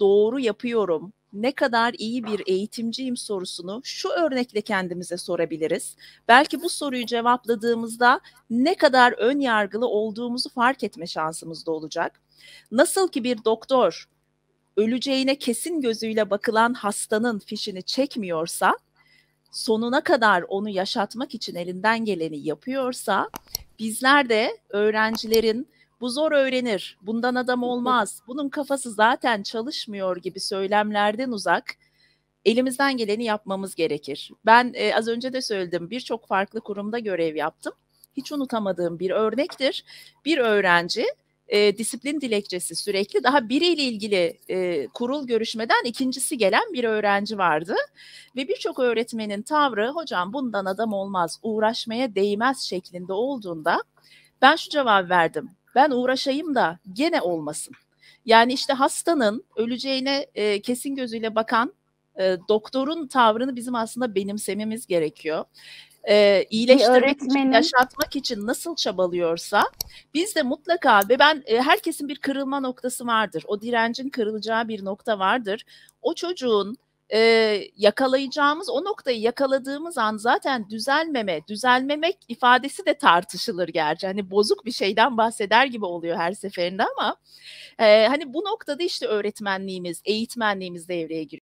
doğru yapıyorum? Ne kadar iyi bir eğitimciyim sorusunu şu örnekle kendimize sorabiliriz. Belki bu soruyu cevapladığımızda ne kadar ön yargılı olduğumuzu fark etme şansımız da olacak. Nasıl ki bir doktor öleceğine kesin gözüyle bakılan hastanın fişini çekmiyorsa, sonuna kadar onu yaşatmak için elinden geleni yapıyorsa, bizler de öğrencilerin bu zor öğrenir, bundan adam olmaz, bunun kafası zaten çalışmıyor gibi söylemlerden uzak elimizden geleni yapmamız gerekir. Ben e, az önce de söyledim birçok farklı kurumda görev yaptım. Hiç unutamadığım bir örnektir. Bir öğrenci e, disiplin dilekçesi sürekli daha biriyle ilgili e, kurul görüşmeden ikincisi gelen bir öğrenci vardı. Ve birçok öğretmenin tavrı hocam bundan adam olmaz uğraşmaya değmez şeklinde olduğunda ben şu cevap verdim ben uğraşayım da gene olmasın. Yani işte hastanın öleceğine e, kesin gözüyle bakan e, doktorun tavrını bizim aslında benimsememiz gerekiyor. E, iyileştirmek için, yaşatmak için nasıl çabalıyorsa biz de mutlaka ve ben e, herkesin bir kırılma noktası vardır. O direncin kırılacağı bir nokta vardır. O çocuğun e, yakalayacağımız o noktayı yakaladığımız an zaten düzelmeme, düzelmemek ifadesi de tartışılır gerçi. Hani bozuk bir şeyden bahseder gibi oluyor her seferinde ama e, hani bu noktada işte öğretmenliğimiz, eğitmenliğimiz devreye giriyor.